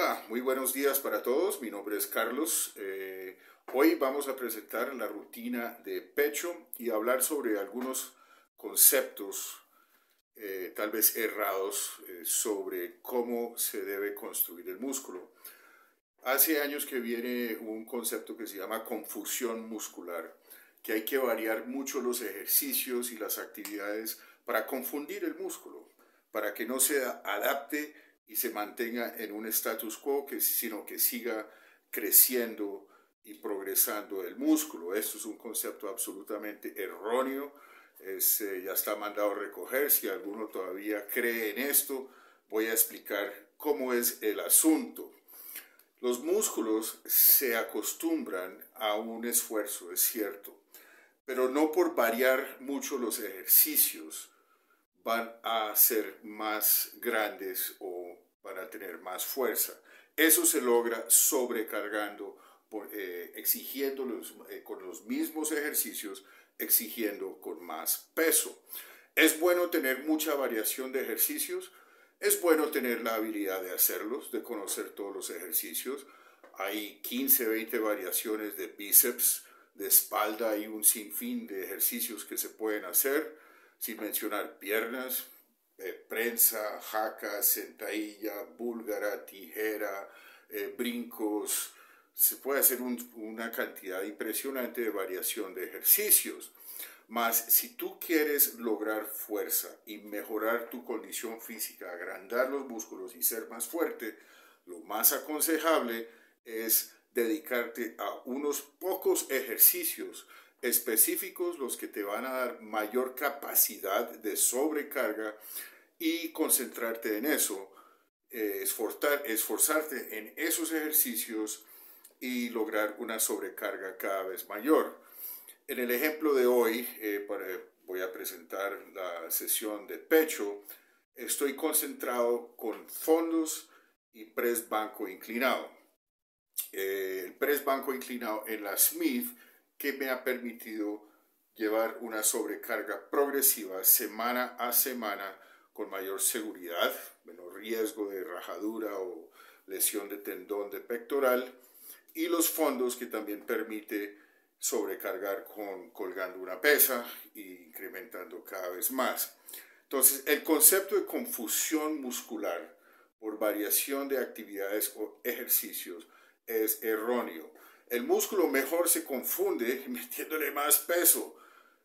Hola, muy buenos días para todos. Mi nombre es Carlos. Eh, hoy vamos a presentar la rutina de pecho y hablar sobre algunos conceptos eh, tal vez errados eh, sobre cómo se debe construir el músculo. Hace años que viene un concepto que se llama confusión muscular, que hay que variar mucho los ejercicios y las actividades para confundir el músculo, para que no se adapte y se mantenga en un status quo, que, sino que siga creciendo y progresando el músculo. Esto es un concepto absolutamente erróneo, eh, ya está mandado a recoger, si alguno todavía cree en esto, voy a explicar cómo es el asunto. Los músculos se acostumbran a un esfuerzo, es cierto, pero no por variar mucho los ejercicios van a ser más grandes o tener más fuerza. Eso se logra sobrecargando, eh, exigiendo eh, con los mismos ejercicios, exigiendo con más peso. Es bueno tener mucha variación de ejercicios, es bueno tener la habilidad de hacerlos, de conocer todos los ejercicios. Hay 15, 20 variaciones de bíceps, de espalda, hay un sinfín de ejercicios que se pueden hacer, sin mencionar piernas, eh, prensa, jaca, sentadilla, búlgara, tijera, eh, brincos. Se puede hacer una cantidad impresionante de variación de ejercicios. Mas si tú quieres lograr fuerza y mejorar tu condición física, agrandar los músculos y ser más fuerte, lo más aconsejable es dedicarte a unos pocos ejercicios específicos los que te van a dar mayor capacidad de sobrecarga y concentrarte en eso, eh, esforzarte en esos ejercicios y lograr una sobrecarga cada vez mayor. En el ejemplo de hoy, eh, voy a presentar la sesión de pecho. Estoy concentrado con fondos y press banco inclinado. Eh, el press banco inclinado en la Smith que me ha permitido llevar una sobrecarga progresiva semana a semana con mayor seguridad, menos riesgo de rajadura o lesión de tendón de pectoral y los fondos que también permite sobrecargar con colgando una pesa e incrementando cada vez más. Entonces, el concepto de confusión muscular por variación de actividades o ejercicios es erróneo. El músculo mejor se confunde metiéndole más peso.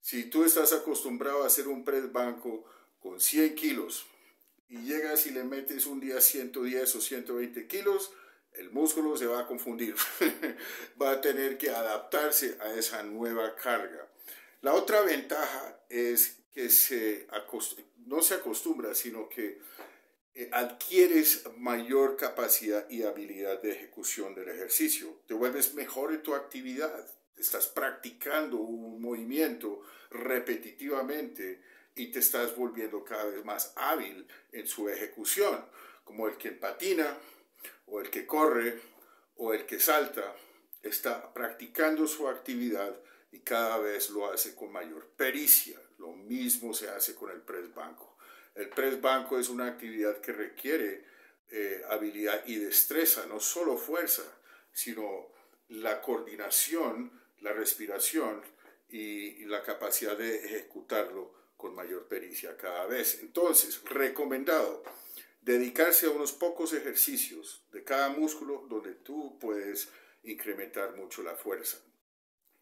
Si tú estás acostumbrado a hacer un press banco con 100 kilos y llegas y le metes un día 110 o 120 kilos, el músculo se va a confundir. va a tener que adaptarse a esa nueva carga. La otra ventaja es que se no se acostumbra, sino que eh, adquieres mayor capacidad y habilidad de ejecución del ejercicio, te vuelves mejor en tu actividad, estás practicando un movimiento repetitivamente y te estás volviendo cada vez más hábil en su ejecución, como el que patina o el que corre o el que salta, está practicando su actividad y cada vez lo hace con mayor pericia. Lo mismo se hace con el press banco. El press banco es una actividad que requiere eh, habilidad y destreza, no solo fuerza, sino la coordinación, la respiración y, y la capacidad de ejecutarlo con mayor pericia cada vez. Entonces, recomendado dedicarse a unos pocos ejercicios de cada músculo donde tú puedes incrementar mucho la fuerza.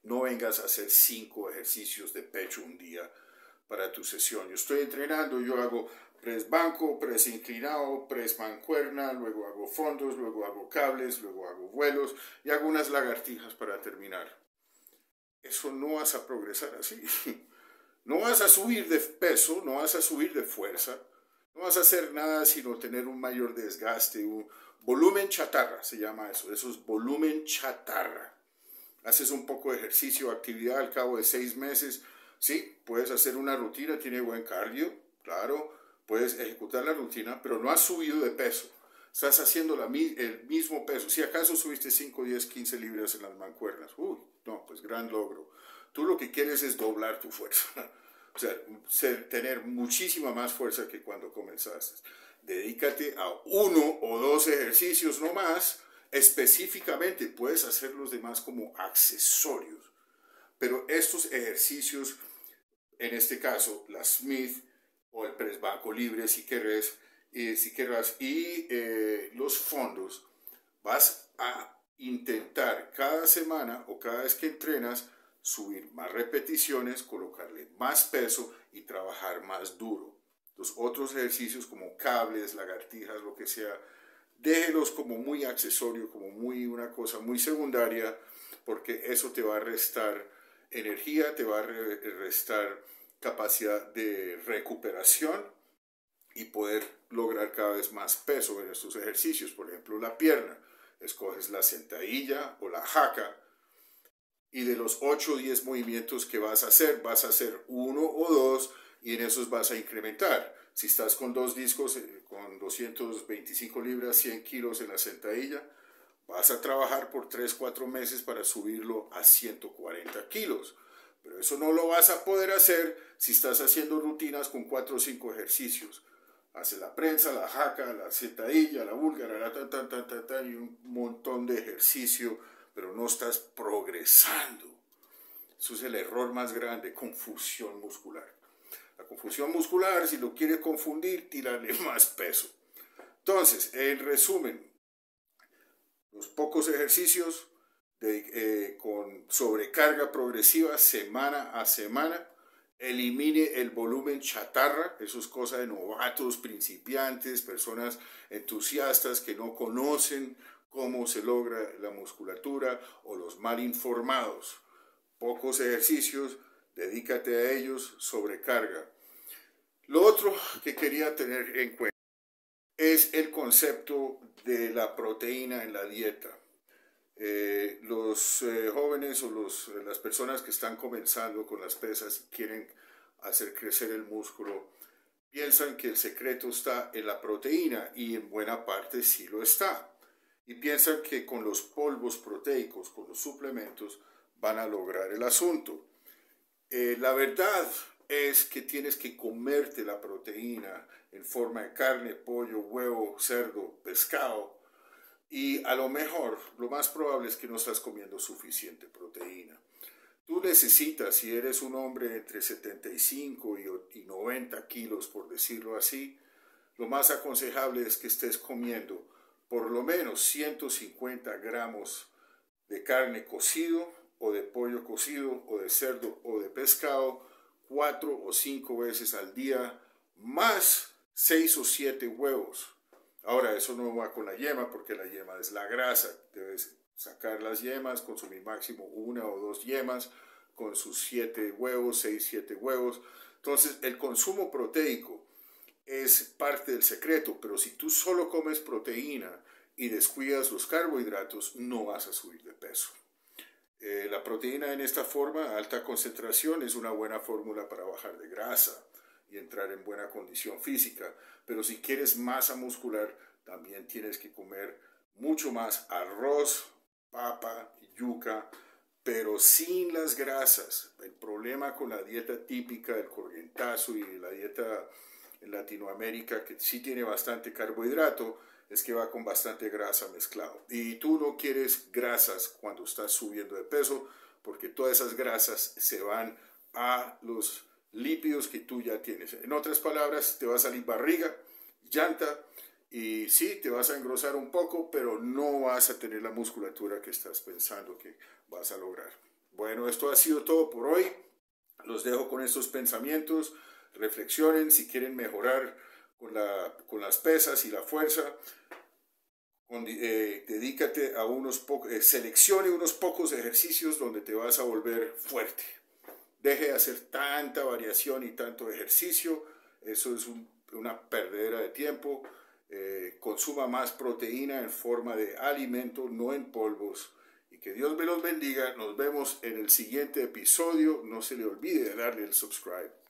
No vengas a hacer cinco ejercicios de pecho un día para tu sesión. Yo estoy entrenando, yo hago press banco, press inclinado, press mancuerna, luego hago fondos, luego hago cables, luego hago vuelos y hago unas lagartijas para terminar. Eso no vas a progresar así. No vas a subir de peso, no vas a subir de fuerza, no vas a hacer nada sino tener un mayor desgaste, un volumen chatarra, se llama eso, eso es volumen chatarra. Haces un poco de ejercicio, actividad al cabo de seis meses, Sí, puedes hacer una rutina, tiene buen cardio, claro, puedes ejecutar la rutina, pero no has subido de peso. Estás haciendo el mismo peso. Si acaso subiste 5, 10, 15 libras en las mancuernas, uy, no, pues gran logro. Tú lo que quieres es doblar tu fuerza, o sea, tener muchísima más fuerza que cuando comenzaste. Dedícate a uno o dos ejercicios no más, específicamente puedes hacer los demás como accesorios, pero estos ejercicios en este caso la Smith o el Presbanco Libre, si querés, eh, si querrás, y eh, los fondos, vas a intentar cada semana o cada vez que entrenas subir más repeticiones, colocarle más peso y trabajar más duro. Los otros ejercicios como cables, lagartijas, lo que sea, déjelos como muy accesorio, como muy una cosa muy secundaria, porque eso te va a restar energía, te va a restar capacidad de recuperación y poder lograr cada vez más peso en estos ejercicios. Por ejemplo, la pierna. Escoges la sentadilla o la jaca y de los 8 o 10 movimientos que vas a hacer, vas a hacer uno o dos y en esos vas a incrementar. Si estás con dos discos, eh, con 225 libras, 100 kilos en la sentadilla, Vas a trabajar por 3, 4 meses para subirlo a 140 kilos. Pero eso no lo vas a poder hacer si estás haciendo rutinas con 4 o 5 ejercicios. Haces la prensa, la jaca, la sentadilla, la búlgara, la tan, tan, tan, tan, tan, y un montón de ejercicio, pero no estás progresando. Eso es el error más grande, confusión muscular. La confusión muscular, si lo quieres confundir, tírale más peso. Entonces, en resumen, los pocos ejercicios eh, con sobrecarga progresiva semana a semana. Elimine el volumen chatarra, eso es cosa de novatos, principiantes, personas entusiastas que no conocen cómo se logra la musculatura o los mal informados. Pocos ejercicios, dedícate a ellos, sobrecarga. Lo otro que quería tener en cuenta es el concepto de la proteína en la dieta. Eh, los eh, jóvenes o eh, las personas que están comenzando con las pesas y quieren hacer crecer el músculo piensan que el secreto está en la proteína y en buena parte sí lo está. Y piensan que con los polvos proteicos, con los suplementos, van a lograr el asunto. la verdad es que tienes que comerte la proteína en forma de carne, pollo, huevo, cerdo, pescado. Y a lo mejor, lo más probable es que no estás comiendo suficiente proteína. Tú necesitas, si eres un hombre entre 75 y 90 kilos, por decirlo así, lo más aconsejable es que estés comiendo por lo menos 150 gramos de carne cocido o de pollo cocido o de cerdo o de pescado cuatro o cinco veces al día, más seis o siete huevos. Ahora, eso no va con la yema porque la yema es la grasa. Debes sacar las yemas, consumir máximo una o dos yemas con sus siete huevos, seis, siete huevos. Entonces, el consumo proteico es parte del secreto, pero si tú solo comes proteína y descuidas los carbohidratos, no vas a subir de peso. Eh, la proteína en esta forma, alta concentración, es una buena fórmula para bajar de grasa y entrar en buena condición física. Pero si quieres masa muscular, también tienes que comer mucho más arroz, papa, yuca, pero sin las grasas. El problema con la dieta típica del corrientazo y la dieta en Latinoamérica, que sí tiene bastante carbohidrato, es que va con bastante grasa mezclado. Y tú no quieres grasas cuando estás subiendo de peso, porque todas esas grasas se van a los lípidos que tú ya tienes. En otras palabras, te va a salir barriga, llanta, y sí, te vas a engrosar un poco, pero no vas a tener la musculatura que estás pensando que vas a lograr. Bueno, esto ha sido todo por hoy. Los dejo con estos pensamientos. Reflexionen si quieren mejorar con, las pesas y la fuerza. Eh, dedícate a unos pocos, eh, seleccione unos pocos ejercicios donde te vas a volver fuerte. Deje de hacer tanta variación y tanto ejercicio. Eso es una perdera de tiempo. Eh, consuma más proteína en forma de alimento, no en polvos. Y que Dios me los bendiga. Nos vemos en el siguiente episodio. No se le olvide darle el subscribe.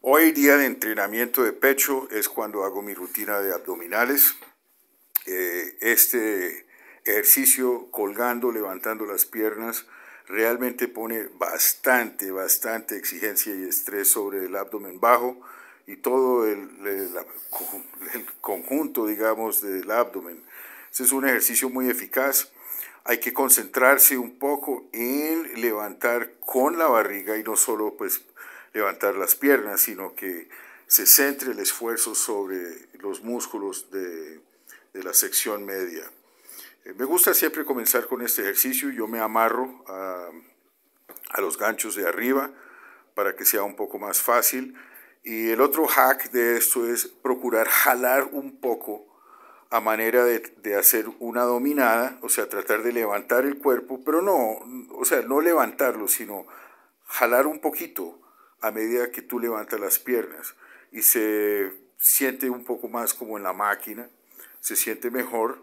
Hoy día de entrenamiento de pecho es cuando hago mi rutina de abdominales. Eh, este ejercicio colgando, levantando las piernas, realmente pone bastante, bastante exigencia y estrés sobre el abdomen bajo y todo el, el, conjunto, digamos, del abdomen. Este es un ejercicio muy eficaz. Hay que concentrarse un poco en levantar con la barriga y no solo pues levantar las piernas, sino que se centre el esfuerzo sobre los músculos de, la sección media. Eh, me gusta siempre comenzar con este ejercicio, yo me amarro a, los ganchos de arriba para que sea un poco más fácil. Y el otro hack de esto es procurar jalar un poco a manera de, de, hacer una dominada, o sea, tratar de levantar el cuerpo, pero no, o sea, no levantarlo, sino jalar un poquito a medida que tú levantas las piernas y se siente un poco más como en la máquina, se siente mejor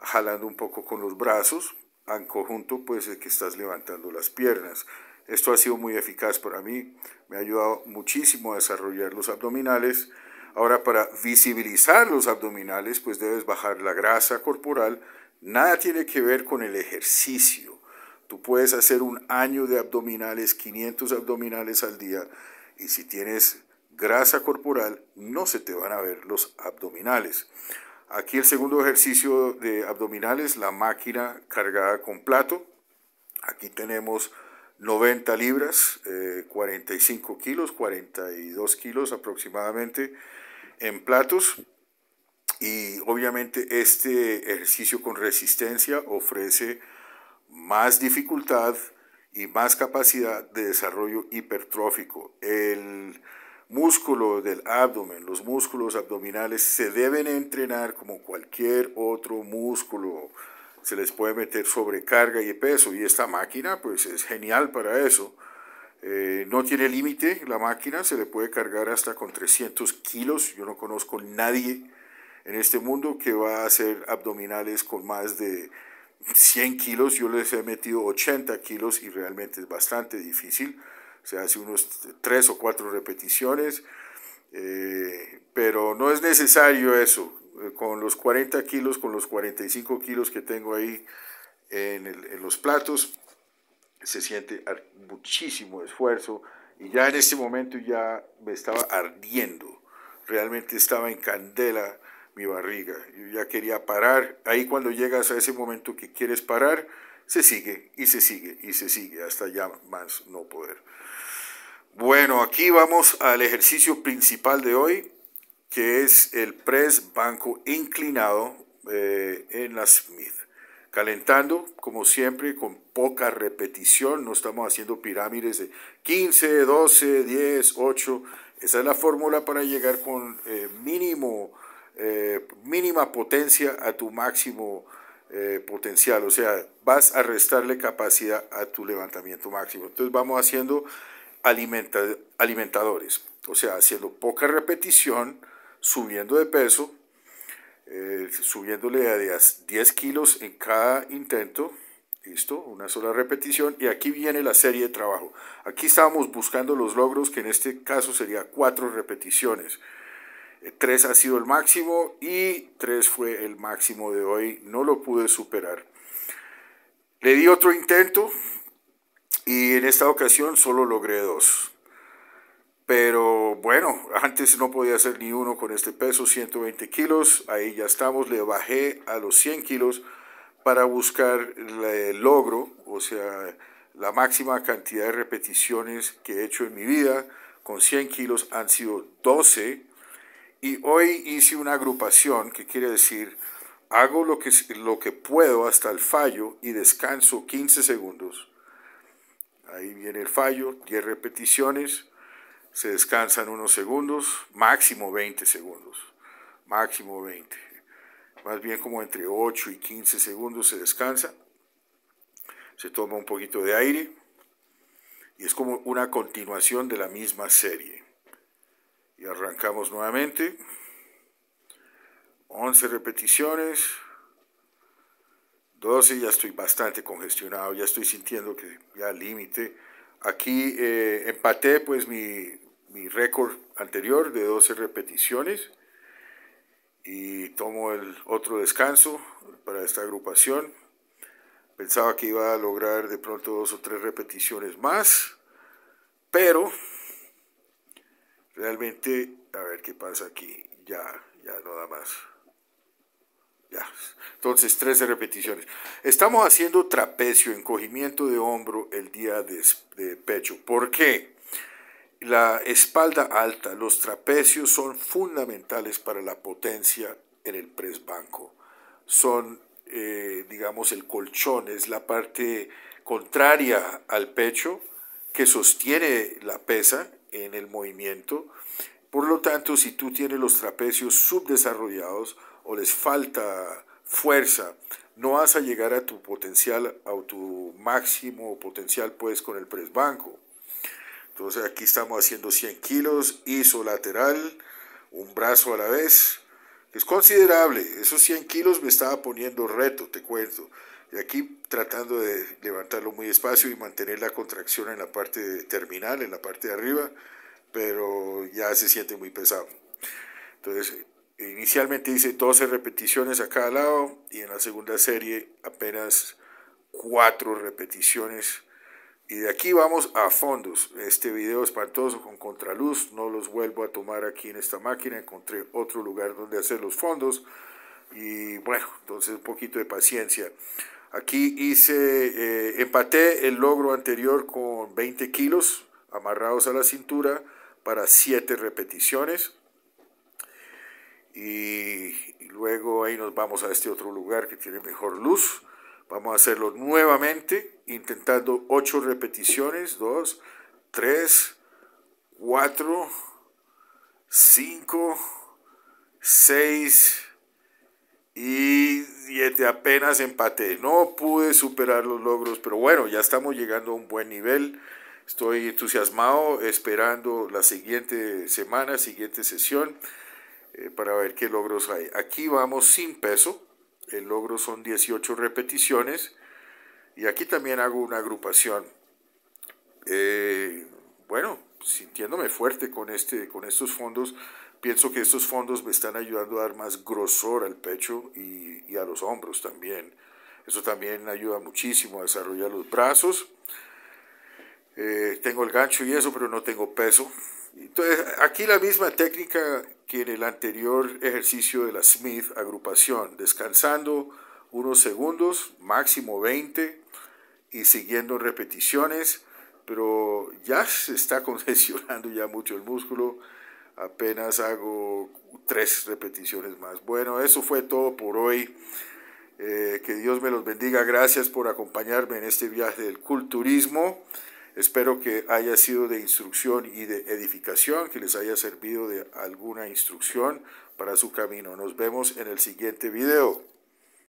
jalando un poco con los brazos, en conjunto pues el que estás levantando las piernas. Esto ha sido muy eficaz para mí, me ha ayudado muchísimo a desarrollar los abdominales. Ahora para visibilizar los abdominales pues debes bajar la grasa corporal, nada tiene que ver con el ejercicio Tú puedes hacer un año de abdominales, 500 abdominales al día, y si tienes grasa corporal, no se te van a ver los abdominales. Aquí el segundo ejercicio de abdominales, la máquina cargada con plato. Aquí tenemos 90 libras, 45 eh, kilos, 42 kilos aproximadamente en platos. Y obviamente este ejercicio con resistencia ofrece más dificultad y más capacidad de desarrollo hipertrófico. El músculo del abdomen, los músculos abdominales se deben entrenar como cualquier otro músculo. Se les puede meter sobrecarga y peso y esta máquina pues es genial para eso. Eh, no tiene límite la máquina, se le puede cargar hasta con 300 kilos. Yo no conozco nadie en este mundo que va a hacer abdominales con más de 100 kilos, yo les he metido 80 kilos y realmente es bastante difícil. Se hace unos 3 o 4 repeticiones, eh, pero no es necesario eso. Eh, con los 40 kilos, con los 45 kilos que tengo ahí en, los platos, se siente muchísimo esfuerzo y ya en ese momento ya me estaba ardiendo, realmente estaba en candela barriga. Yo ya quería parar. Ahí cuando llegas a ese momento que quieres parar, se sigue y se sigue y se sigue hasta ya más no poder. Bueno, aquí vamos al ejercicio principal de hoy, que es el press banco inclinado eh, en la Smith. Calentando, como siempre, con poca repetición. No estamos haciendo pirámides de 15, 12, 10, 8. Esa es la fórmula para llegar con eh, mínimo eh, mínima potencia a tu máximo eh, potencial, o sea, vas a restarle capacidad a tu levantamiento máximo. Entonces vamos haciendo alimentadores, o sea, haciendo poca repetición, subiendo de peso, eh, subiéndole a 10, kilos en cada intento, ¿Listo? Una sola repetición. Y aquí viene la serie de trabajo. Aquí estábamos buscando los logros, que en este caso sería cuatro repeticiones. 3 ha sido el máximo y 3 fue el máximo de hoy. No lo pude superar. Le di otro intento y en esta ocasión solo logré dos. Pero bueno, antes no podía hacer ni uno con este peso, 120 kilos. Ahí ya estamos, le bajé a los 100 kilos para buscar el logro, o sea, la máxima cantidad de repeticiones que he hecho en mi vida. Con 100 kilos han sido 12 y hoy hice una agrupación que quiere decir, hago lo que, lo que puedo hasta el fallo y descanso 15 segundos. Ahí viene el fallo, 10 repeticiones, se descansan unos segundos, máximo 20 segundos, máximo 20. Más bien como entre 8 y 15 segundos se descansa, se toma un poquito de aire y es como una continuación de la misma serie. Y arrancamos nuevamente. 11 repeticiones. 12 ya estoy bastante congestionado, ya estoy sintiendo que ya límite. Aquí eh, empaté pues mi, mi récord anterior de 12 repeticiones y tomo el otro descanso para esta agrupación. Pensaba que iba a lograr de pronto dos o tres repeticiones más, pero Realmente, a ver qué pasa aquí. Ya, ya no da más. Ya. Entonces, 13 repeticiones. Estamos haciendo trapecio, encogimiento de hombro el día de, pecho. ¿Por qué? La espalda alta, los trapecios son fundamentales para la potencia en el press banco. Son, eh, digamos, el colchón, es la parte contraria al pecho que sostiene la pesa en el movimiento. Por lo tanto, si tú tienes los trapecios subdesarrollados o les falta fuerza, no vas a llegar a tu potencial, a tu máximo potencial pues con el press banco. Entonces aquí estamos haciendo 100 kilos, isolateral lateral, un brazo a la vez, es considerable, esos 100 kilos me estaba poniendo reto, te cuento. Y aquí tratando de levantarlo muy despacio y mantener la contracción en la parte terminal, en la parte de arriba, pero ya se siente muy pesado. Entonces, inicialmente hice 12 repeticiones a cada lado y en la segunda serie apenas 4 repeticiones y de aquí vamos a fondos. Este video espantoso con contraluz, no los vuelvo a tomar aquí en esta máquina. Encontré otro lugar donde hacer los fondos. Y bueno, entonces un poquito de paciencia. Aquí hice, eh, empaté el logro anterior con 20 kilos amarrados a la cintura para 7 repeticiones. y luego ahí nos vamos a este otro lugar que tiene mejor luz Vamos a hacerlo nuevamente, intentando 8 repeticiones. 2, 3, 4, 5, 6 y 7. Apenas empaté. No pude superar los logros, pero bueno, ya estamos llegando a un buen nivel. Estoy entusiasmado, esperando la siguiente semana, siguiente sesión, eh, para ver qué logros hay. Aquí vamos sin peso el logro son 18 repeticiones. Y aquí también hago una agrupación. Eh, bueno, sintiéndome fuerte con, este, con estos fondos, pienso que estos fondos me están ayudando a dar más grosor al pecho y, a los hombros también. Eso también ayuda muchísimo a desarrollar los brazos. Eh, tengo el gancho y eso, pero no tengo peso. Entonces, aquí la misma técnica que en el anterior ejercicio de la Smith agrupación, descansando unos segundos, máximo 20, y siguiendo repeticiones, pero ya se está concesionando ya mucho el músculo, apenas hago tres repeticiones más. Bueno, eso fue todo por hoy. Eh, que Dios me los bendiga. Gracias por acompañarme en este viaje del culturismo. Espero que haya sido de instrucción y de edificación, que les haya servido de alguna instrucción para su camino. Nos vemos en el siguiente video.